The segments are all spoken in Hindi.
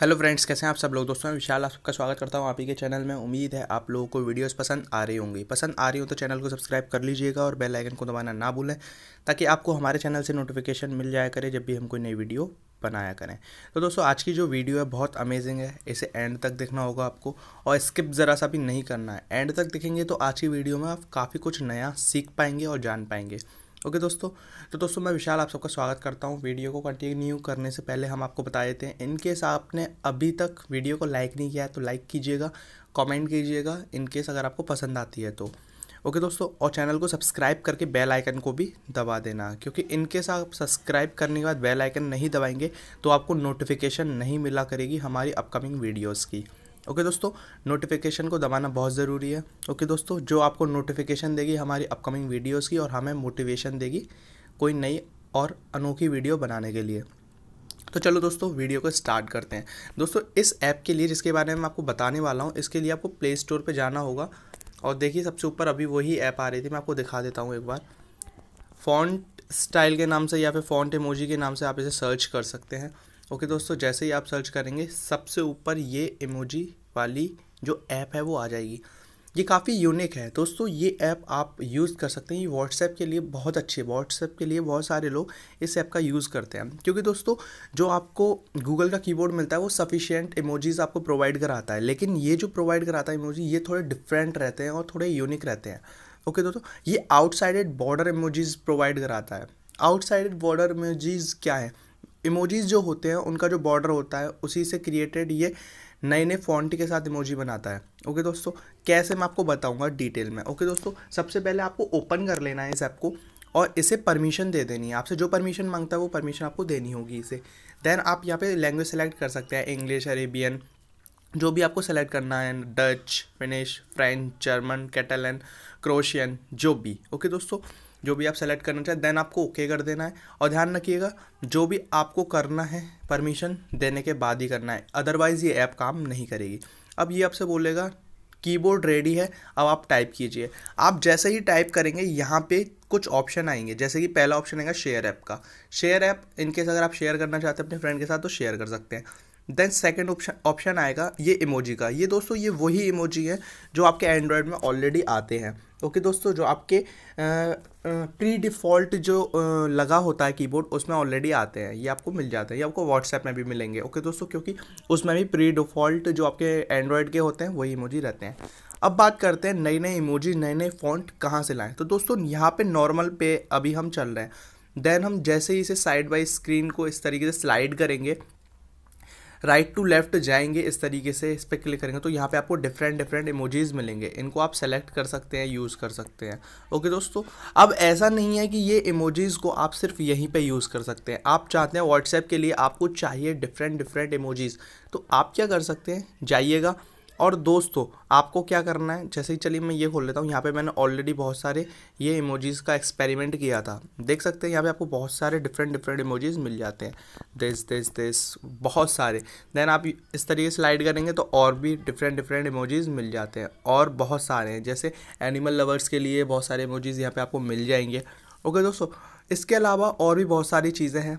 हेलो फ्रेंड्स कैसे हैं आप सब लोग दोस्तों मैं विशाल आप सबका स्वागत करता हूं आप ही के चैनल में उम्मीद है आप लोगों को वीडियोस पसंद आ रही होंगी पसंद आ रही हो तो चैनल को सब्सक्राइब कर लीजिएगा और बेल आइकन को दबाना ना भूलें ताकि आपको हमारे चैनल से नोटिफिकेशन मिल जाया करे जब भी हम कोई नई वीडियो बनाया करें तो दोस्तों आज की जो वीडियो है बहुत अमेजिंग है इसे एंड तक देखना होगा आपको और स्किप ज़रा सा भी नहीं करना है एंड तक देखेंगे तो आज की वीडियो में आप काफ़ी कुछ नया सीख पाएंगे और जान पाएंगे ओके okay, दोस्तों तो दोस्तों मैं विशाल आप सबका स्वागत करता हूँ वीडियो को कंटिन्यू करने से पहले हम आपको बता देते हैं इनकेस आपने अभी तक वीडियो को लाइक नहीं किया है तो लाइक कीजिएगा कमेंट कीजिएगा इनकेस अगर आपको पसंद आती है तो ओके okay, दोस्तों और चैनल को सब्सक्राइब करके बेल आइकन को भी दबा देना क्योंकि इनकेस आप सब्सक्राइब करने के बाद बेल आइकन नहीं दबाएंगे तो आपको नोटिफिकेशन नहीं मिला करेगी हमारी अपकमिंग वीडियोज़ की ओके दोस्तों नोटिफिकेशन को दबाना बहुत ज़रूरी है ओके दोस्तों जो आपको नोटिफिकेशन देगी हमारी अपकमिंग वीडियोस की और हमें मोटिवेशन देगी कोई नई और अनोखी वीडियो बनाने के लिए तो चलो दोस्तों वीडियो को स्टार्ट करते हैं दोस्तों इस ऐप के लिए जिसके बारे में आपको बताने वाला हूँ इसके लिए आपको प्ले स्टोर पर जाना होगा और देखिए सबसे ऊपर अभी वही ऐप आ रही थी मैं आपको दिखा देता हूँ एक बार फॉन्ट स्टाइल के नाम से या फिर फॉन्ट इमोजी के नाम से आप इसे सर्च कर सकते हैं ओके दोस्तों जैसे ही आप सर्च करेंगे सबसे ऊपर ये इमोजी वाली जो ऐप है वो आ जाएगी ये काफ़ी यूनिक है दोस्तों ये ऐप आप यूज़ कर सकते हैं ये व्हाट्सएप के लिए बहुत अच्छी है व्हाट्सएप के लिए बहुत सारे लोग इस ऐप का यूज़ करते हैं क्योंकि दोस्तों जो आपको गूगल का कीबोर्ड मिलता है वो सफिशियंट इमोजीज़ आपको प्रोवाइड कराता है लेकिन ये जो प्रोवाइड कराता है इमोजी ये थोड़े डिफरेंट रहते हैं और थोड़े यूनिक रहते हैं ओके दोस्तों ये आउटसाइडेड बॉर्डर इमोजीज़ प्रोवाइड कराता है आउटसाइडेड बॉर्डर इमोजीज़ क्या है इमोजीज जो होते हैं उनका जो बॉर्डर होता है उसी से क्रिएटेड ये नए नए फॉन्ट के साथ इमोजी बनाता है ओके दोस्तों कैसे मैं आपको बताऊंगा डिटेल में ओके दोस्तों सबसे पहले आपको ओपन कर लेना है इस ऐप को और इसे परमिशन दे देनी है आपसे जो परमिशन मांगता है वो परमिशन आपको देनी होगी इसे देन आप यहाँ पे लैंग्वेज सेलेक्ट कर सकते हैं इंग्लिश अरेबियन जो भी आपको सेलेक्ट करना है Dutch Finnish French German Catalan Croatian जो भी ओके दोस्तों जो भी आप सेलेक्ट करना चाहें देन आपको ओके okay कर देना है और ध्यान रखिएगा जो भी आपको करना है परमिशन देने के बाद ही करना है अदरवाइज़ ये ऐप काम नहीं करेगी अब ये आपसे बोलेगा कीबोर्ड रेडी है अब आप टाइप कीजिए आप जैसे ही टाइप करेंगे यहाँ पे कुछ ऑप्शन आएंगे जैसे कि पहला ऑप्शन आएगा शेयर ऐप का शेयर ऐप इनकेस अगर आप शेयर करना चाहते हैं अपने फ्रेंड के साथ तो शेयर कर सकते हैं देन सेकेंड ऑप्शन ऑप्शन आएगा ये इमोजी का ये दोस्तों ये वही इमोजी है जो आपके एंड्रॉयड में ऑलरेडी आते हैं ओके okay, दोस्तों जो आपके प्री डिफ़ॉल्ट जो आ, लगा होता है कीबोर्ड उसमें ऑलरेडी आते हैं ये आपको मिल जाते हैं ये आपको व्हाट्सएप में भी मिलेंगे ओके okay, दोस्तों क्योंकि उसमें भी प्री डिफ़ॉल्ट जो आपके एंड्रॉयड के होते हैं वही इमोजी रहते हैं अब बात करते हैं नई नई इमोजी नए नए फ़ॉन्ट कहाँ से लाएँ तो दोस्तों यहाँ पर नॉर्मल पे अभी हम चल रहे हैं देन हम जैसे ही इसे साइड बाई स्क्रीन को इस तरीके से स्लाइड करेंगे राइट टू लेफ्ट जाएंगे इस तरीके से इस पर क्लिक करेंगे तो यहाँ पे आपको डिफरेंट डिफरेंट इमोजीज मिलेंगे इनको आप सेलेक्ट कर सकते हैं यूज़ कर सकते हैं ओके दोस्तों अब ऐसा नहीं है कि ये इमोजीज़ को आप सिर्फ यहीं पर यूज़ कर सकते हैं आप चाहते हैं व्हाट्सएप के लिए आपको चाहिए डिफरेंट डिफरेंट इमोजीज़ तो आप क्या कर सकते हैं जाइएगा और दोस्तों आपको क्या करना है जैसे ही चलिए मैं ये खोल लेता हूँ यहाँ पे मैंने ऑलरेडी बहुत सारे ये इमोजीज़ का एक्सपेरिमेंट किया था देख सकते हैं यहाँ पे आपको बहुत सारे डिफरेंट डिफरेंट इमोजीज़ मिल जाते हैं दिस दिस दिस बहुत सारे देन आप इस तरीके से स्लाइड करेंगे तो और भी डिफरेंट डिफरेंट इमोजीज़ मिल जाते हैं और बहुत सारे हैं जैसे एनिमल लवर्स के लिए बहुत सारे इमोजीज़ यहाँ पर आपको मिल जाएंगे ओके दोस्तों इसके अलावा और भी बहुत सारी चीज़ें हैं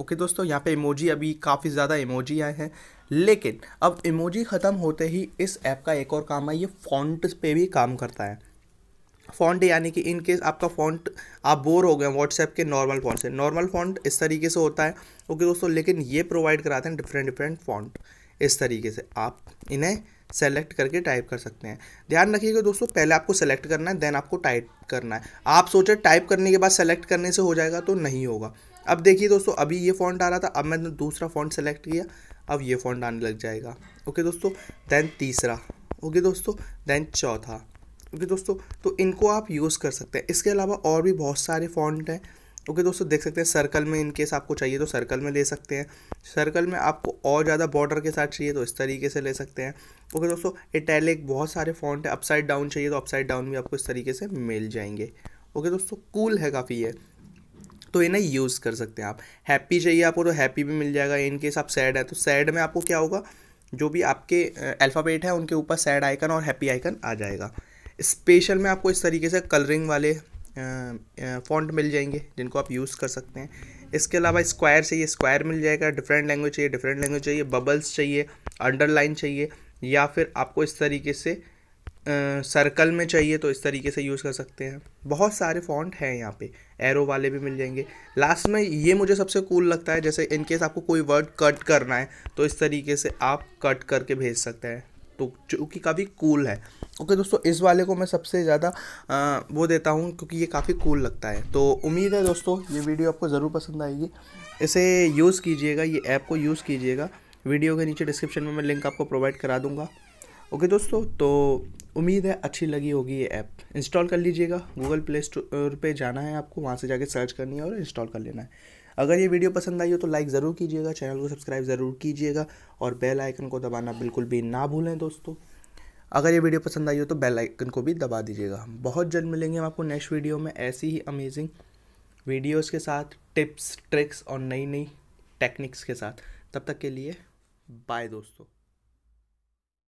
ओके दोस्तों यहाँ पे इमोजी अभी काफ़ी ज़्यादा इमोजी आए हैं लेकिन अब इमोजी ख़त्म होते ही इस ऐप का एक और काम है ये फॉन्ट पे भी काम करता है फॉन्ट यानी कि इन केस आपका फॉन्ट आप बोर हो गए व्हाट्सएप के नॉर्मल फॉन्ट से नॉर्मल फॉन्ट इस तरीके से होता है ओके दोस्तों लेकिन ये प्रोवाइड कराते हैं डिफरेंट डिफरेंट फॉन्ट इस तरीके से आप इन्हें सेलेक्ट करके टाइप कर सकते हैं ध्यान रखिएगा दोस्तों पहले आपको सेलेक्ट करना है देन आपको टाइप करना है आप सोचे टाइप करने के बाद सेलेक्ट करने से हो जाएगा तो नहीं होगा अब देखिए दोस्तों अभी ये फॉन्ट आ रहा था अब मैंने दूसरा फॉन्ट सेलेक्ट किया अब ये फॉन्ट आने लग जाएगा ओके दोस्तों दैन तीसरा ओके दोस्तों दैन चौथा ओके दोस्तों तो इनको आप यूज़ कर सकते हैं इसके अलावा और भी बहुत सारे फॉन्ट हैं ओके दोस्तों देख सकते हैं सर्कल में इनकेस आपको चाहिए तो सर्कल में ले सकते हैं सर्कल में आपको और ज़्यादा बॉर्डर के साथ चाहिए तो इस तरीके से ले सकते हैं ओके दोस्तों इटैलिक बहुत सारे फॉन्ट है अपसाइड डाउन चाहिए तो अपसाइड डाउन भी आपको इस तरीके से मिल जाएंगे ओके दोस्तों कूल है काफ़ी ये तो इन्हें यूज़ कर सकते हैं आप हैप्पी चाहिए आपको तो हैप्पी भी मिल जाएगा इन केस आप सैड है तो सैड में आपको क्या होगा जो भी आपके अल्फ़ाबेट है उनके ऊपर सैड आइकन और हैप्पी आइकन आ जाएगा स्पेशल में आपको इस तरीके से कलरिंग वाले फॉन्ट मिल जाएंगे जिनको आप यूज़ कर सकते हैं इसके अलावा स्क्वायर चाहिए स्क्वायर मिल जाएगा डिफरेंट लैंग्वेज चाहिए डिफरेंट लैंग्वेज चाहिए बबल्स चाहिए अंडरलाइन चाहिए या फिर आपको इस तरीके से सर्कल में चाहिए तो इस तरीके से यूज़ कर सकते हैं बहुत सारे फॉन्ट हैं यहाँ पे एरो वाले भी मिल जाएंगे लास्ट में ये मुझे सबसे कूल लगता है जैसे इनकेस आपको कोई वर्ड कट करना है तो इस तरीके से आप कट करके भेज सकते हैं तो क्योंकि काफ़ी कूल है ओके okay, दोस्तों इस वाले को मैं सबसे ज़्यादा वो देता हूँ क्योंकि ये काफ़ी कूल लगता है तो उम्मीद है दोस्तों ये वीडियो आपको ज़रूर पसंद आएगी इसे यूज़ कीजिएगा ये ऐप को यूज़ कीजिएगा वीडियो के नीचे डिस्क्रिप्शन में मैं लिंक आपको प्रोवाइड करा दूँगा ओके दोस्तों तो उम्मीद है अच्छी लगी होगी ये ऐप इंस्टॉल कर लीजिएगा गूगल प्ले स्टोर पर जाना है आपको वहाँ से जाके सर्च करनी है और इंस्टॉल कर लेना है अगर ये वीडियो पसंद आई हो तो लाइक ज़रूर कीजिएगा चैनल को सब्सक्राइब ज़रूर कीजिएगा और बेल आइकन को दबाना बिल्कुल भी ना भूलें दोस्तों अगर ये वीडियो पसंद आई हो तो बेल आइकन को भी दबा दीजिएगा हम बहुत जल्द मिलेंगे हम आपको नेक्स्ट वीडियो में ऐसी ही अमेजिंग वीडियोज़ के साथ टिप्स ट्रिक्स और नई नई टेक्निक्स के साथ तब तक के लिए बाय दोस्तों